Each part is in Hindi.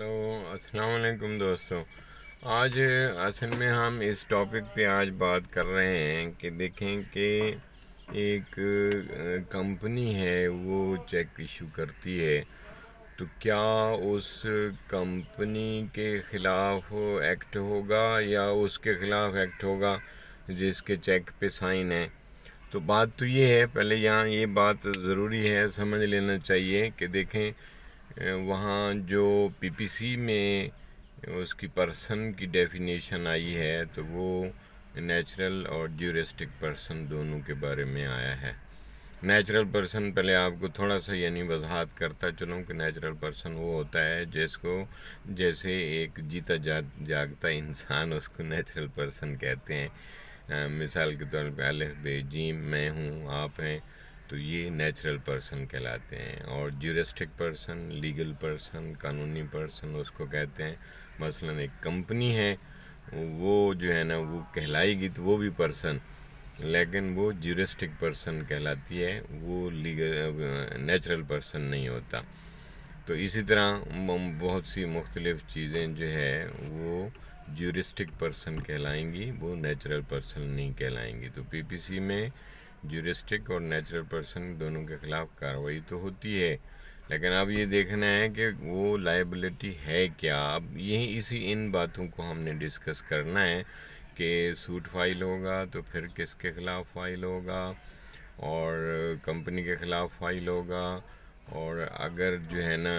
हेलो अस्सलाम वालेकुम दोस्तों आज असल में हम इस टॉपिक पे आज बात कर रहे हैं कि देखें कि एक कंपनी है वो चेक इशू करती है तो क्या उस कंपनी के ख़िलाफ़ एक्ट होगा या उसके ख़िलाफ़ एक्ट होगा जिसके चेक पे साइन है तो बात तो ये है पहले यहाँ ये बात ज़रूरी है समझ लेना चाहिए कि देखें वहाँ जो पीपीसी में उसकी पर्सन की डेफिनेशन आई है तो वो नेचुरल और ज्यूरिस्टिक पर्सन दोनों के बारे में आया है नेचुरल पर्सन पहले आपको थोड़ा सा यानी वजाहत करता चलूँ कि नेचुरल पर्सन वो होता है जिसको जैसे एक जीता जा जागता इंसान उसको नेचुरल पर्सन कहते हैं मिसाल के तौर पर अलिफ बे मैं हूँ आप हैं तो ये नेचुरल पर्सन कहलाते हैं और ज्यूरिस्टिक पर्सन लीगल पर्सन कानूनी पर्सन उसको कहते हैं मसलन एक कंपनी है वो जो है ना वो कहलाएगी तो वो भी पर्सन लेकिन वो ज्यूरिस्टिक पर्सन कहलाती है वो लीगल नेचुरल पर्सन नहीं होता तो इसी तरह बहुत सी मुख्तलिफ़ चीज़ें जो है वो ज्यूरिस्टिक पर्सन कहलाएंगी वो नेचुरल पर्सन नहीं कहलाएंगी तो पीपीसी में जूरिस्टिक और नेचुरल पर्सन दोनों के ख़िलाफ़ कार्रवाई तो होती है लेकिन अब ये देखना है कि वो लाइबिलिटी है क्या अब यही इसी इन बातों को हमने डिस्कस करना है कि सूट फाइल होगा तो फिर किसके ख़िलाफ़ फाइल होगा और कंपनी के ख़िलाफ़ फाइल होगा और अगर जो है ना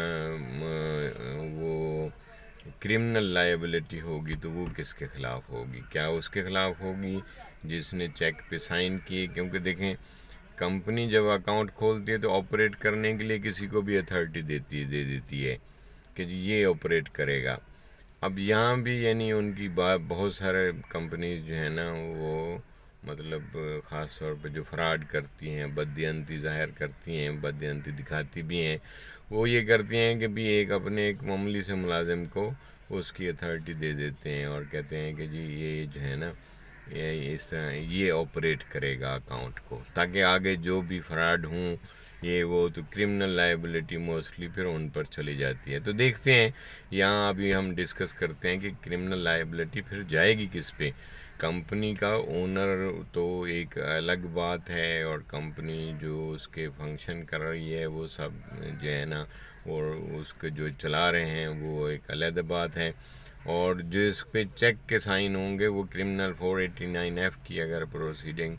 वो क्रिमिनल लाइबिलिटी होगी तो वो किसके ख़िलाफ़ होगी क्या उसके ख़िलाफ़ होगी जिसने चेक पे साइन किए क्योंकि देखें कंपनी जब अकाउंट खोलती है तो ऑपरेट करने के लिए किसी को भी अथॉरिटी देती है दे देती है कि ये ऑपरेट करेगा अब यहाँ भी यानी उनकी बात बहुत सारे कंपनीज जो है ना वो मतलब ख़ास तौर पर जो फ्रॉड करती हैं बदयंती जाहिर करती हैं बदयंती दिखाती भी हैं वो ये करती हैं कि भी एक अपने एक मामूली से मुलाजिम को उसकी अथॉरिटी दे देते हैं और कहते हैं कि जी ये जो है ना ये इस तरह ये ऑपरेट करेगा अकाउंट को ताकि आगे जो भी फ्रॉड हूँ ये वो तो क्रिमिनल लाइबिलिटी मोस्टली फिर उन पर चली जाती है तो देखते हैं यहाँ अभी हम डिस्कस करते हैं कि क्रिमिनल लाइबिलिटी फिर जाएगी किस पे कंपनी का ओनर तो एक अलग बात है और कंपनी जो उसके फंक्शन कर रही है वो सब जो है ना और उसके जो चला रहे हैं वो एक अलग बात है और जो इस पर चेक के साइन होंगे वो क्रिमिनल 489F एफ़ की अगर प्रोसीडिंग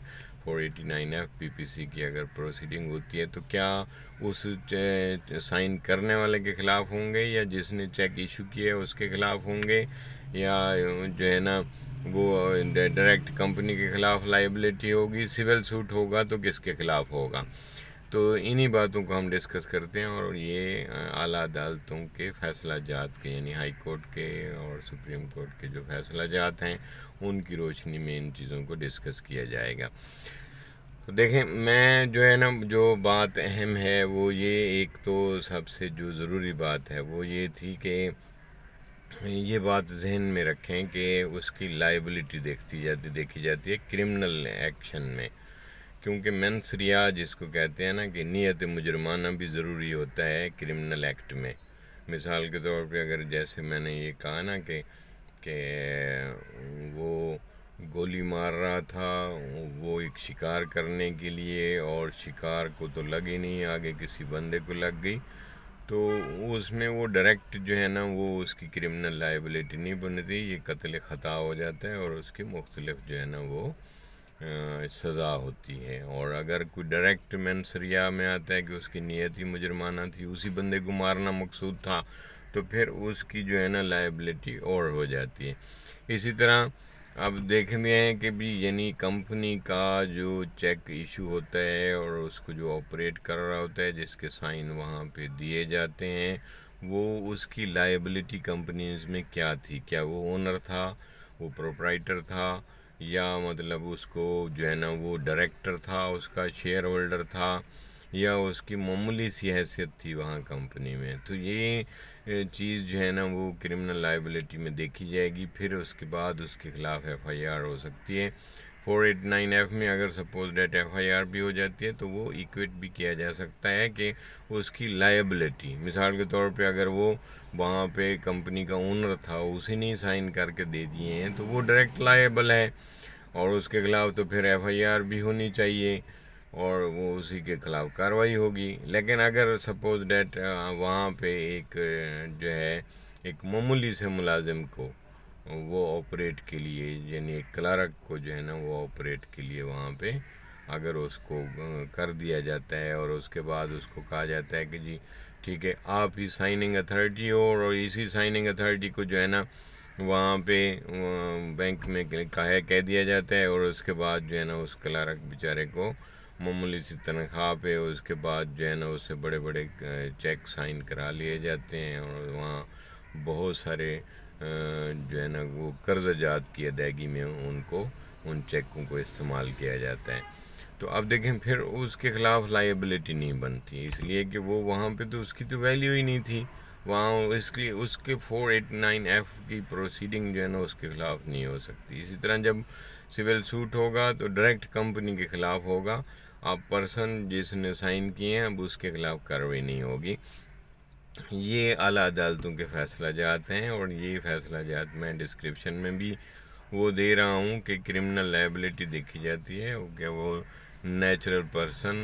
489F एफ पीपीसी की अगर प्रोसीडिंग होती है तो क्या उस साइन करने वाले के ख़िलाफ़ होंगे या जिसने चेक इशू किया है उसके ख़िलाफ़ होंगे या जो है ना वो डायरेक्ट कंपनी के ख़िलाफ़ लाइबिलिटी होगी सिविल सूट होगा तो किसके ख़िलाफ़ होगा तो इन्हीं बातों को हम डिस्कस करते हैं और ये आला अदालतों के फैसला जात के यानी हाई कोर्ट के और सुप्रीम कोर्ट के जो फैसला जात हैं उनकी रोशनी में इन चीज़ों को डिस्कस किया जाएगा तो देखें मैं जो है ना जो बात अहम है वो ये एक तो सबसे जो ज़रूरी बात है वो ये थी कि ये बात जहन में रखें कि उसकी लाइबिलिटी देखती जाती देखी जाती है क्रिमिनल एक्शन में क्योंकि मेंस रिया जिसको कहते हैं ना कि नीयत मुजरमाना भी ज़रूरी होता है क्रिमिनल एक्ट में मिसाल के तौर पे अगर जैसे मैंने ये कहा ना कि कि वो गोली मार रहा था वो एक शिकार करने के लिए और शिकार को तो ही नहीं आगे किसी बंदे को लग गई तो उसमें वो डायरेक्ट जो है ना वो उसकी क्रिमिनल लाइबिलिटी नहीं बनती ये कत्ल ख़ता हो जाता है और उसके मुख्तलिफ जो है ना वो सज़ा होती है और अगर कोई डायरेक्ट मनसरिया में आता है कि उसकी नीयत ही मुजरमाना थी उसी बंदे को मारना मकसूद था तो फिर उसकी जो है ना लाइबिलिटी और हो जाती है इसी तरह अब देख रहे हैं कि भी यानी कंपनी का जो चेक इशू होता है और उसको जो ऑपरेट कर रहा होता है जिसके साइन वहाँ पे दिए जाते हैं वो उसकी लाइबिलिटी कंपनीज में क्या थी क्या वो ओनर था वो प्रोपराइटर था या मतलब उसको जो है ना वो डायरेक्टर था उसका शेयर होल्डर था या उसकी मामूली सी हैसियत थी वहाँ कंपनी में तो ये चीज़ जो है ना वो क्रिमिनल लाइबिलिटी में देखी जाएगी फिर उसके बाद उसके ख़िलाफ़ एफ आई आर हो सकती है फोर एट नाइन एफ में अगर suppose date F I R भी हो जाती है तो वो इक्वेट भी किया जा सकता है कि उसकी लाइबिलिटी मिसाल के तौर पे अगर वो वहाँ पे कंपनी का ओनर था उसी ने साइन करके दे दिए हैं तो वो डायरेक्ट लाइबल है और उसके खिलाफ तो फिर एफ आई आर भी होनी चाहिए और वो उसी के खिलाफ कार्रवाई होगी लेकिन अगर सपोज डेट वहाँ पे एक जो है एक मामूली से मुलाजिम को वो ऑपरेट के लिए यानी क्लारक को जो है ना वो ऑपरेट के लिए वहाँ पे अगर उसको कर दिया जाता है और उसके बाद उसको कहा जाता है कि जी ठीक है आप ही साइनिंग अथॉरिटी हो और इसी साइनिंग अथॉरिटी को जो है ना वहाँ पे बैंक में कहा कह दिया जाता है और उसके बाद जो है ना उस क्लारक बेचारे को मामूली सी तनख्वाह पे उसके बाद जो है ना उससे बड़े बड़े चेक साइन करा लिए जाते हैं और वहाँ बहुत सारे जो है ना वो कर्जाजात की अदायगी में उनको उन चेकों को इस्तेमाल किया जाता है तो अब देखें फिर उसके ख़िलाफ़ लाइबिलिटी नहीं बनती इसलिए कि वो वहाँ पे तो उसकी तो वैल्यू ही नहीं थी वहाँ इसलिए उसके फोर एट नाइन एफ़ की प्रोसीडिंग जो है ना उसके ख़िलाफ़ नहीं हो सकती इसी तरह जब सिविल सूट होगा तो डायरेक्ट कंपनी के ख़िलाफ़ होगा आप पर्सन जिसने साइन किए हैं अब उसके ख़िलाफ़ कार्रवाई नहीं होगी ये अला अदालतों के फैसला जात हैं और ये फैसला जात मैं डिस्क्रिप्शन में भी वो दे रहा हूँ कि क्रिमिनल लाइबिलिटी देखी जाती है क्या वो नेचुरल पर्सन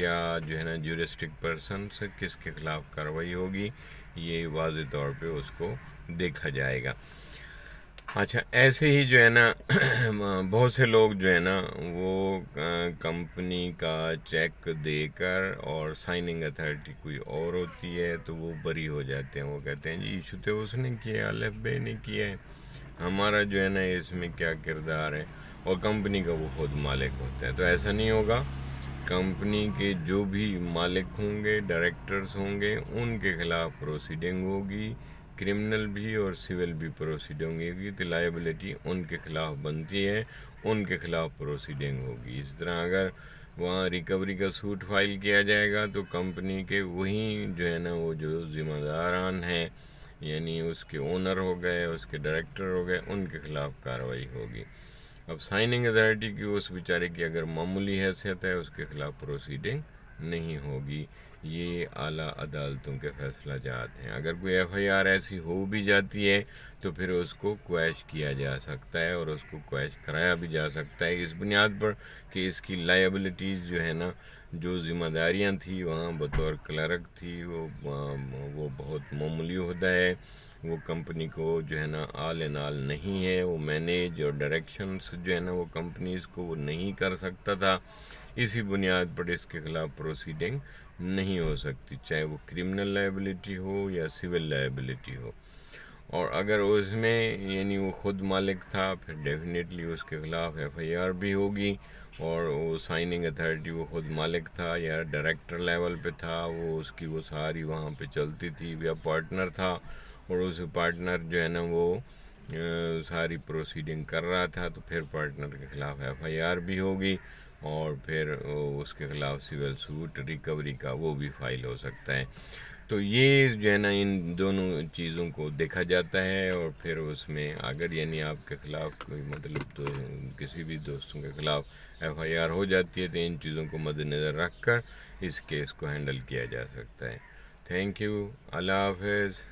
या जो है ना जूरिस्टिक पर्सन से किसके ख़िलाफ़ कार्रवाई होगी ये वाज तौर पे उसको देखा जाएगा अच्छा ऐसे ही जो है ना बहुत से लोग जो है ना वो कंपनी का चेक देकर और साइनिंग अथॉरिटी कोई और होती है तो वो बरी हो जाते हैं वो कहते हैं जी इशू तो उसने किया अलफ बे ने किया है हमारा जो है ना इसमें क्या किरदार है और कंपनी का वो खुद मालिक होता है तो ऐसा नहीं होगा कंपनी के जो भी मालिक होंगे डायरेक्टर्स होंगे उनके ख़िलाफ़ प्रोसीडिंग होगी क्रिमिनल भी और सिविल भी प्रोसीड होगी क्योंकि लाइबिलिटी उनके ख़िलाफ़ बनती है उनके ख़िलाफ़ प्रोसीडिंग होगी इस तरह अगर वहाँ रिकवरी का सूट फाइल किया जाएगा तो कंपनी के वही जो है ना वो जो ज़िम्मेदारान हैं यानी उसके ओनर हो गए उसके डायरेक्टर हो गए उनके ख़िलाफ़ कार्रवाई होगी अब साइनिंग अथॉरिटी की उस बेचारे की अगर मामूली हैसियत है उसके ख़िलाफ़ प्रोसीडिंग नहीं होगी ये आला अदालतों के फैसला जात हैं अगर कोई एफ़ आई आर ऐसी हो भी जाती है तो फिर उसको क्वैश किया जा सकता है और उसको क्वैश कराया भी जा सकता है इस बुनियाद पर कि इसकी लाइबिलिटीज़ जो है ना जो जिम्मेदारियां थी वहाँ बतौर क्लर्क थी वो वो बहुत मामूली होता है वो कंपनी को जो है ना आल एन आल नहीं है वो मैनेज और डायरेक्शंस जो है ना वो कंपनीज़ को वो नहीं कर सकता था इसी बुनियाद पर इसके खिलाफ प्रोसीडिंग नहीं हो सकती चाहे वो क्रिमिनल लाइबिलिटी हो या सिविल लाइबिलिटी हो और अगर उसमें यानी वो खुद मालिक था फिर डेफिनेटली उसके खिलाफ एफआईआर भी होगी और वो साइनिंग अथॉरिटी वो खुद मालिक था या डायरेक्टर लेवल पे था वो उसकी वो सारी वहाँ पे चलती थी या पार्टनर था और उस पार्टनर जो है ना वो सारी प्रोसीडिंग कर रहा था तो फिर पार्टनर के ख़िलाफ़ एफआईआर भी होगी और फिर उसके ख़िलाफ़ सिविल सूट रिकवरी का वो भी फाइल हो सकता है तो ये जो है ना इन दोनों चीज़ों को देखा जाता है और फिर उसमें अगर यानी आपके ख़िलाफ़ कोई मतलब तो किसी भी दोस्तों के ख़िलाफ़ एफ़ आई आर हो जाती है तो इन चीज़ों को मद्दनज़र रख कर इस केस को हैंडल किया जा सकता है थैंक यू अल्लाह हाफ